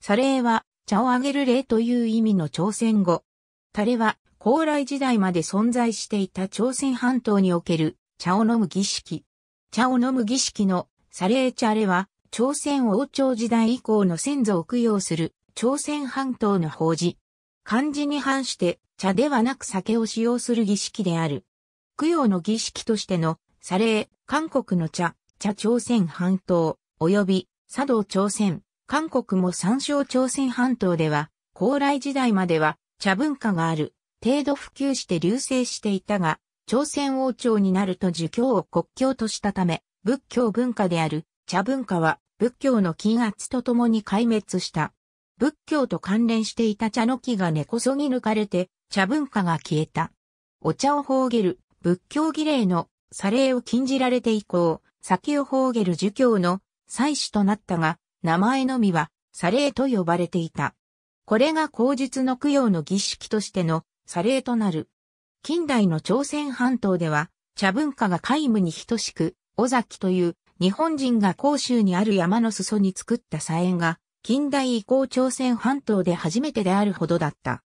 サレーは茶をあげる礼という意味の朝鮮語。タレは高麗時代まで存在していた朝鮮半島における茶を飲む儀式。茶を飲む儀式のサレー茶礼は朝鮮王朝時代以降の先祖を供養する朝鮮半島の法事。漢字に反して茶ではなく酒を使用する儀式である。供養の儀式としてのサレー、韓国の茶、茶朝鮮半島、及び茶道朝鮮、韓国も参照朝鮮半島では、高麗時代までは茶文化がある、程度普及して流星していたが、朝鮮王朝になると儒教を国教としたため、仏教文化である茶文化は仏教の禁圧とともに壊滅した。仏教と関連していた茶の木が根こそぎ抜かれて茶文化が消えた。お茶を放げる仏教儀礼のされを禁じられて以降、酒を放げる儒教の祭祀となったが、名前のみは、サレーと呼ばれていた。これが口述の供養の儀式としての、サレーとなる。近代の朝鮮半島では、茶文化が皆無に等しく、尾崎という日本人が甲州にある山の裾に作った茶園が、近代以降朝鮮半島で初めてであるほどだった。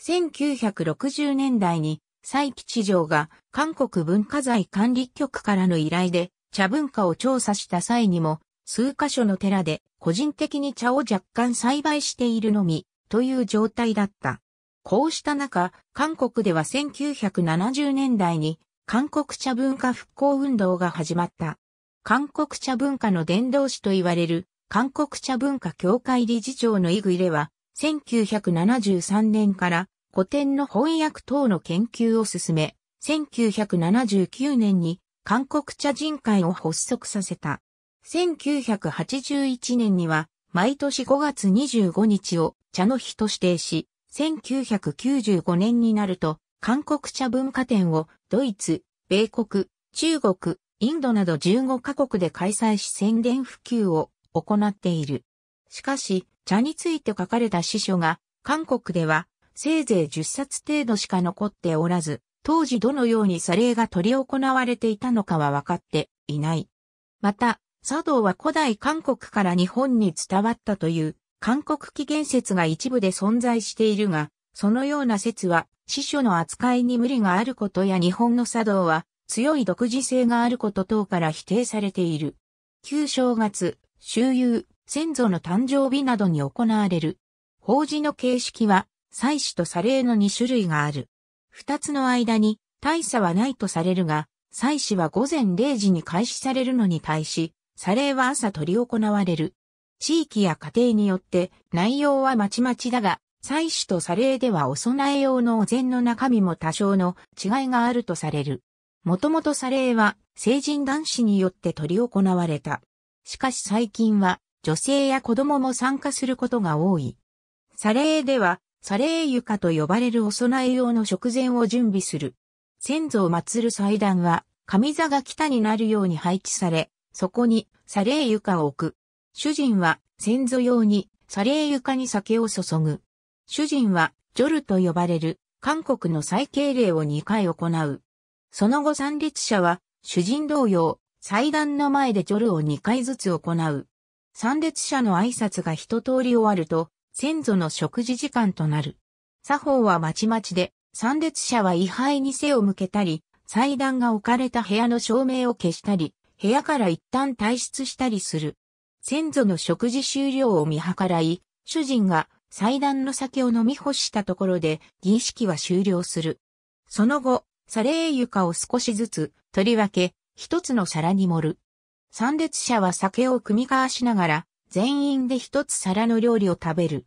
1960年代に、蔡吉城が韓国文化財管理局からの依頼で茶文化を調査した際にも数箇所の寺で個人的に茶を若干栽培しているのみという状態だった。こうした中、韓国では1970年代に韓国茶文化復興運動が始まった。韓国茶文化の伝道師と言われる韓国茶文化協会理事長のイグイレは1973年から古典の翻訳等の研究を進め、1979年に韓国茶人会を発足させた。1981年には、毎年5月25日を茶の日と指定し、1995年になると、韓国茶文化展をドイツ、米国、中国、インドなど15カ国で開催し宣伝普及を行っている。しかし、茶について書かれた司書が、韓国ではせいぜい10冊程度しか残っておらず、当時どのように謝礼が取り行われていたのかは分かっていない。また、茶道は古代韓国から日本に伝わったという韓国起源説が一部で存在しているが、そのような説は、司書の扱いに無理があることや日本の茶道は強い独自性があること等から否定されている。旧正月、周遊、先祖の誕生日などに行われる。法事の形式は、祭祀と祭礼の2種類がある。二つの間に大差はないとされるが、祭祀は午前0時に開始されるのに対し、謝礼は朝取り行われる。地域や家庭によって内容はまちまちだが、祭祀と謝礼ではお供え用のお膳の中身も多少の違いがあるとされる。もともと謝礼は成人男子によって取り行われた。しかし最近は女性や子供も参加することが多い。謝礼では、謝礼床と呼ばれるお供え用の食膳を準備する。先祖を祀る祭壇は、上座が北になるように配置され、そこに、サレー床を置く。主人は、先祖用に、サレー床に酒を注ぐ。主人は、ジョルと呼ばれる、韓国の再敬礼を2回行う。その後参列者は、主人同様、祭壇の前でジョルを2回ずつ行う。参列者の挨拶が一通り終わると、先祖の食事時間となる。作法はまちまちで、参列者は位牌に背を向けたり、祭壇が置かれた部屋の照明を消したり、部屋から一旦退出したりする。先祖の食事終了を見計らい、主人が祭壇の酒を飲み干したところで儀式は終了する。その後、サレー床を少しずつ、とりわけ、一つの皿に盛る。参列者は酒を組み交わしながら、全員で一つ皿の料理を食べる。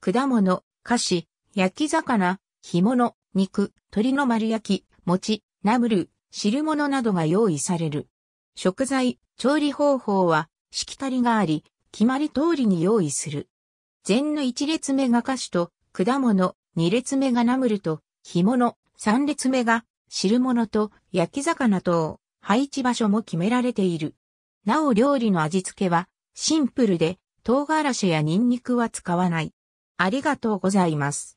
果物、菓子、焼き魚、干物、肉、鶏の丸焼き、餅、ナムル、汁物などが用意される。食材、調理方法は、しきたりがあり、決まり通りに用意する。前の1列目が菓子と、果物、2列目がナムルと、干物、3列目が、汁物と、焼き魚等、配置場所も決められている。なお料理の味付けは、シンプルで、唐辛子やニンニクは使わない。ありがとうございます。